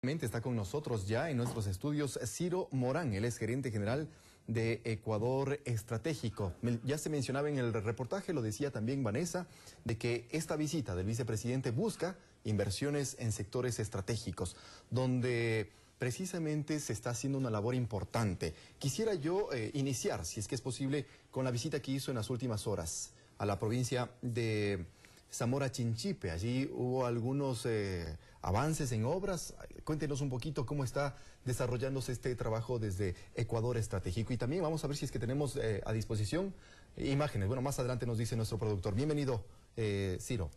Está con nosotros ya en nuestros estudios Ciro Morán, él es gerente general de Ecuador Estratégico. Ya se mencionaba en el reportaje, lo decía también Vanessa, de que esta visita del vicepresidente busca inversiones en sectores estratégicos, donde precisamente se está haciendo una labor importante. Quisiera yo eh, iniciar, si es que es posible, con la visita que hizo en las últimas horas a la provincia de Zamora Chinchipe. Allí hubo algunos... Eh, avances en obras. Cuéntenos un poquito cómo está desarrollándose este trabajo desde Ecuador Estratégico. Y también vamos a ver si es que tenemos eh, a disposición imágenes. Bueno, más adelante nos dice nuestro productor. Bienvenido, eh, Ciro.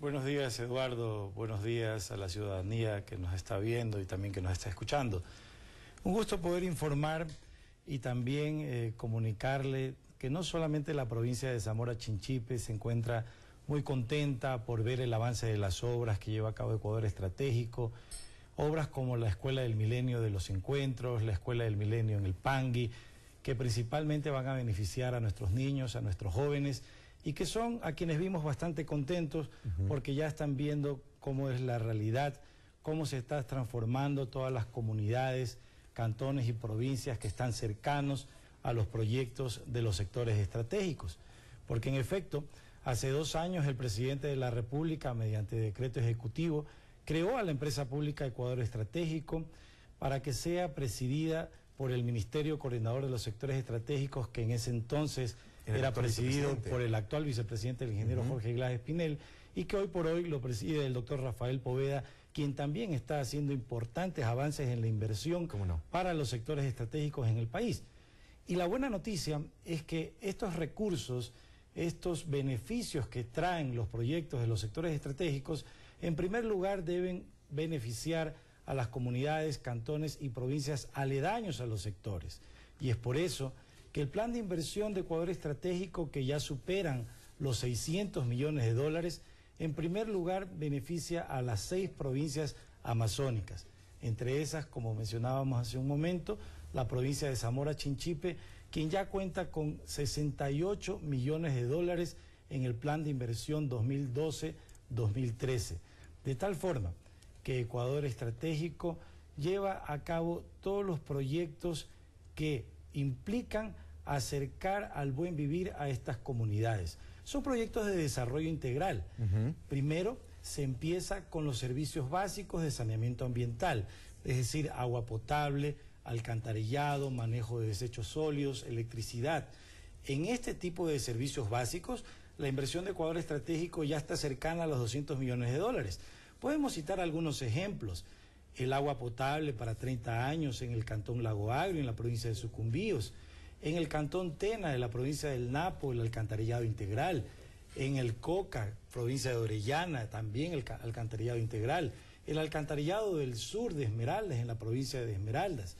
Buenos días, Eduardo. Buenos días a la ciudadanía que nos está viendo y también que nos está escuchando. Un gusto poder informar y también eh, comunicarle que no solamente la provincia de Zamora Chinchipe se encuentra muy contenta por ver el avance de las obras que lleva a cabo Ecuador Estratégico, obras como la Escuela del Milenio de los Encuentros, la Escuela del Milenio en el Pangui, que principalmente van a beneficiar a nuestros niños, a nuestros jóvenes, y que son a quienes vimos bastante contentos porque ya están viendo cómo es la realidad, cómo se están transformando todas las comunidades, cantones y provincias que están cercanos a los proyectos de los sectores estratégicos. Porque en efecto, Hace dos años el presidente de la República, mediante decreto ejecutivo, creó a la empresa pública Ecuador Estratégico para que sea presidida por el Ministerio Coordinador de los Sectores Estratégicos, que en ese entonces era presidido por el actual vicepresidente, el ingeniero Jorge Glass Espinel, y que hoy por hoy lo preside el doctor Rafael Poveda, quien también está haciendo importantes avances en la inversión para los sectores estratégicos en el país. Y la buena noticia es que estos recursos estos beneficios que traen los proyectos de los sectores estratégicos, en primer lugar deben beneficiar a las comunidades, cantones y provincias aledaños a los sectores. Y es por eso que el plan de inversión de Ecuador Estratégico, que ya superan los 600 millones de dólares, en primer lugar beneficia a las seis provincias amazónicas. Entre esas, como mencionábamos hace un momento, la provincia de Zamora Chinchipe, quien ya cuenta con 68 millones de dólares en el plan de inversión 2012-2013. De tal forma que Ecuador Estratégico lleva a cabo todos los proyectos que implican acercar al buen vivir a estas comunidades. Son proyectos de desarrollo integral. Primero, se empieza con los servicios básicos de saneamiento ambiental, es decir, agua potable, alcantarillado, manejo de desechos sólidos, electricidad. En este tipo de servicios básicos, la inversión de Ecuador Estratégico ya está cercana a los 200 millones de dólares. Podemos citar algunos ejemplos. El agua potable para 30 años en el cantón Lago Agrio, en la provincia de Sucumbíos. En el cantón Tena, de la provincia del Napo, el alcantarillado integral. En el Coca, provincia de Orellana, también el alcantarillado integral. El alcantarillado del sur de Esmeraldas, en la provincia de Esmeraldas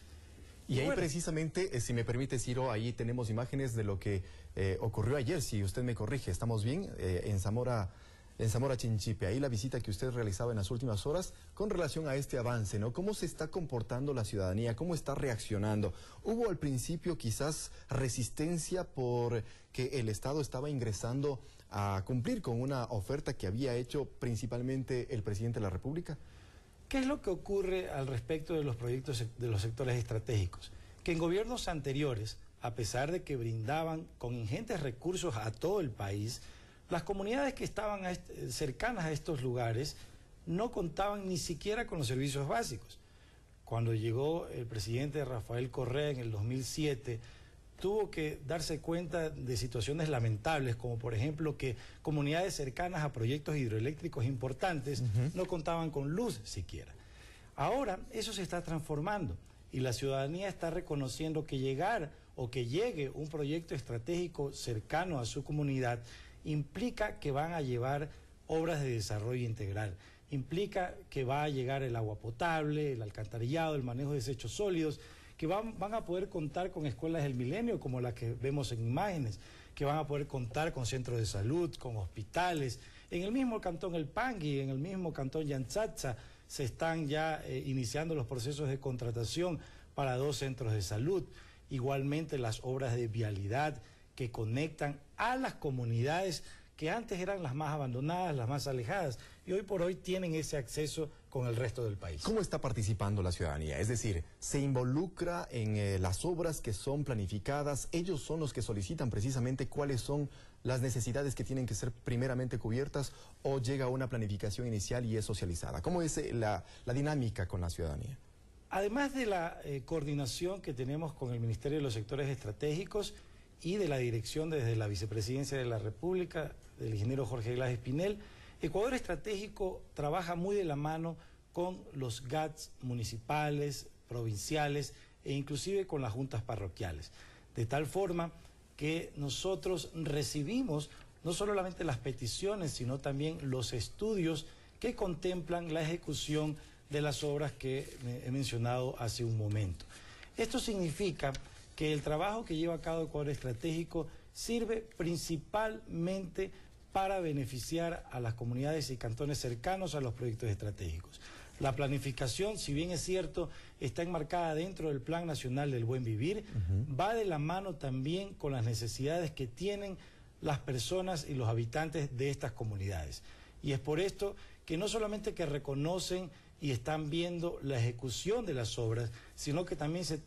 y ahí precisamente, eh, si me permite Ciro, ahí tenemos imágenes de lo que eh, ocurrió ayer, si usted me corrige, estamos bien, eh, en Zamora en Zamora Chinchipe, ahí la visita que usted realizaba en las últimas horas con relación a este avance, ¿no? ¿Cómo se está comportando la ciudadanía? ¿Cómo está reaccionando? ¿Hubo al principio quizás resistencia por que el Estado estaba ingresando a cumplir con una oferta que había hecho principalmente el presidente de la República? ¿Qué es lo que ocurre al respecto de los proyectos de los sectores estratégicos? Que en gobiernos anteriores, a pesar de que brindaban con ingentes recursos a todo el país, las comunidades que estaban cercanas a estos lugares no contaban ni siquiera con los servicios básicos. Cuando llegó el presidente Rafael Correa en el 2007, tuvo que darse cuenta de situaciones lamentables, como por ejemplo que comunidades cercanas a proyectos hidroeléctricos importantes no contaban con luz siquiera. Ahora eso se está transformando y la ciudadanía está reconociendo que llegar o que llegue un proyecto estratégico cercano a su comunidad implica que van a llevar obras de desarrollo integral. Implica que va a llegar el agua potable, el alcantarillado, el manejo de desechos sólidos, que van, a poder contar con escuelas del milenio como las que vemos en imágenes, que van a poder contar con centros de salud, con hospitales. En el mismo cantón El Pangui, en el mismo cantón Yanchacha, se están ya eh, iniciando los procesos de contratación para dos centros de salud. Igualmente las obras de vialidad que conectan a las comunidades que antes eran las más abandonadas, las más alejadas y hoy por hoy tienen ese acceso con el resto del país. ¿Cómo está participando la ciudadanía? Es decir, ¿se involucra en eh, las obras que son planificadas? ¿Ellos son los que solicitan precisamente cuáles son las necesidades que tienen que ser primeramente cubiertas o llega a una planificación inicial y es socializada? ¿Cómo es eh, la, dinámica con la ciudadanía? Además de la eh, coordinación que tenemos con el Ministerio de los Sectores Estratégicos y de la dirección desde la Vicepresidencia de la República, del ingeniero Jorge Glass Espinel, Ecuador Estratégico trabaja muy de la mano con los GATS municipales, provinciales e inclusive con las juntas parroquiales. De tal forma que nosotros recibimos no solamente las peticiones, sino también los estudios que contemplan la ejecución de las obras que he mencionado hace un momento. Esto significa que el trabajo que lleva a cabo Ecuador Estratégico sirve principalmente para beneficiar a las comunidades y cantones cercanos a los proyectos estratégicos. La planificación, si bien es cierto, está enmarcada dentro del Plan Nacional del Buen Vivir, va de la mano también con las necesidades que tienen las personas y los habitantes de estas comunidades. Y es por esto que no solamente que reconocen y están viendo la ejecución de las obras, sino que también se,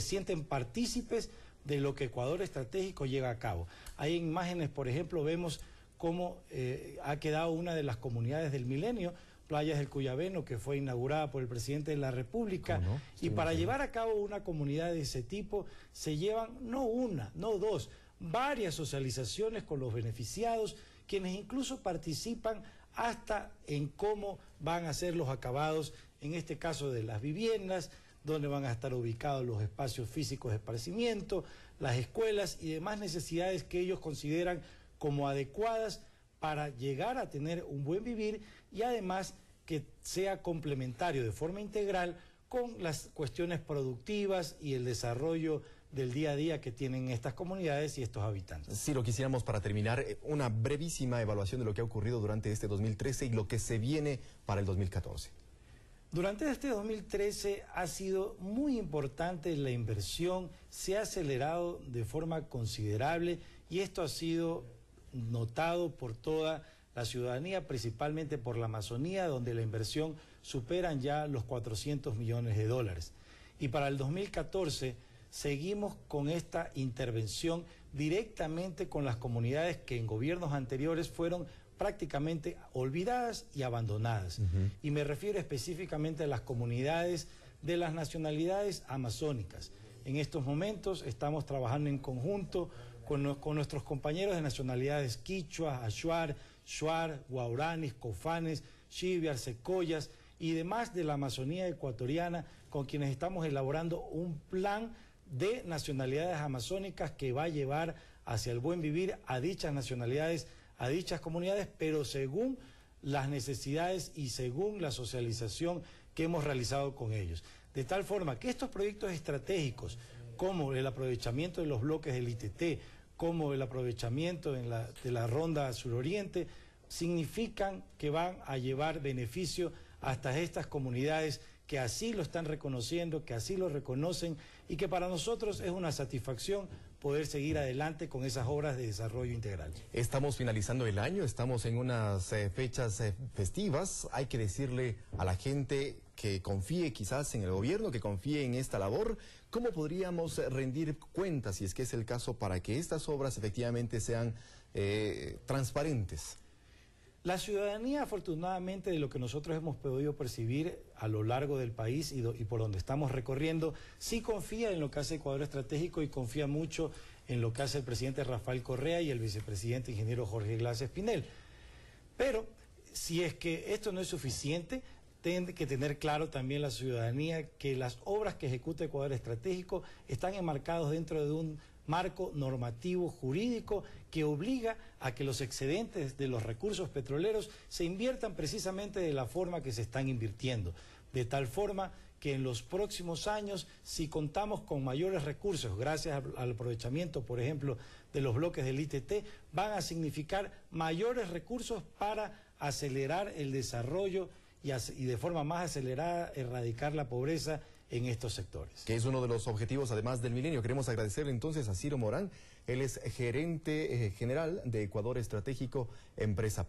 sienten partícipes de lo que Ecuador Estratégico lleva a cabo. Hay imágenes, por ejemplo, vemos cómo eh, ha quedado una de las comunidades del milenio, Playas del Cuyabeno, que fue inaugurada por el presidente de la República. y para llevar a cabo una comunidad de ese tipo se llevan no una, no dos, varias socializaciones con los beneficiados, quienes incluso participan hasta en cómo van a ser los acabados, en este caso de las viviendas, dónde van a estar ubicados los espacios físicos de esparcimiento, las escuelas y demás necesidades que ellos consideran como adecuadas para llegar a tener un buen vivir y además que sea complementario de forma integral con las cuestiones productivas y el desarrollo del día a día que tienen estas comunidades y estos habitantes. Si lo quisiéramos para terminar, eh, una brevísima evaluación de lo que ha ocurrido durante este 2013 y lo que se viene para el 2014. Durante este 2013 ha sido muy importante la inversión, se ha acelerado de forma considerable y esto ha sido notado por toda la ciudadanía, principalmente por la Amazonía, donde la inversión superan ya los 400 millones de dólares. Y para el 2014 seguimos con esta intervención directamente con las comunidades que en gobiernos anteriores fueron prácticamente olvidadas y abandonadas. Y me refiero específicamente a las comunidades de las nacionalidades amazónicas. En estos momentos estamos trabajando en conjunto con, nuestros compañeros de nacionalidades quichua, ashuar, shuar, guauranis, cofanes, chiviar, secoyas y demás de la Amazonía ecuatoriana, con quienes estamos elaborando un plan de nacionalidades amazónicas que va a llevar hacia el buen vivir a dichas nacionalidades, a dichas comunidades, pero según las necesidades y según la socialización que hemos realizado con ellos. De tal forma que estos proyectos estratégicos, como el aprovechamiento de los bloques del ITT, como el aprovechamiento de la ronda suroriente, significan que van a llevar beneficio hasta estas comunidades que así lo están reconociendo, que así lo reconocen y que para nosotros es una satisfacción poder seguir adelante con esas obras de desarrollo integral. Estamos finalizando el año, estamos en unas eh, fechas eh, festivas. Hay que decirle a la gente que confíe quizás en el gobierno, que confíe en esta labor. ¿Cómo podríamos rendir cuentas, si es que es el caso, para que estas obras efectivamente sean eh, transparentes? La ciudadanía, afortunadamente, de lo que nosotros hemos podido percibir a lo largo del país y, por donde estamos recorriendo, sí confía en lo que hace Ecuador Estratégico y confía mucho en lo que hace el presidente Rafael Correa y el vicepresidente ingeniero Jorge Glass Espinel. Pero, si es que esto no es suficiente, tiene que tener claro también la ciudadanía que las obras que ejecuta Ecuador Estratégico están enmarcadas dentro de un marco normativo jurídico que obliga a que los excedentes de los recursos petroleros se inviertan precisamente de la forma que se están invirtiendo, de tal forma que en los próximos años, si contamos con mayores recursos, gracias al aprovechamiento, por ejemplo, de los bloques del ITT, van a significar mayores recursos para acelerar el desarrollo y, de forma más acelerada erradicar la pobreza en estos sectores. Que es uno de los objetivos, además del milenio. Queremos agradecerle entonces a Ciro Morán. Él es gerente eh, general de Ecuador Estratégico Empresa.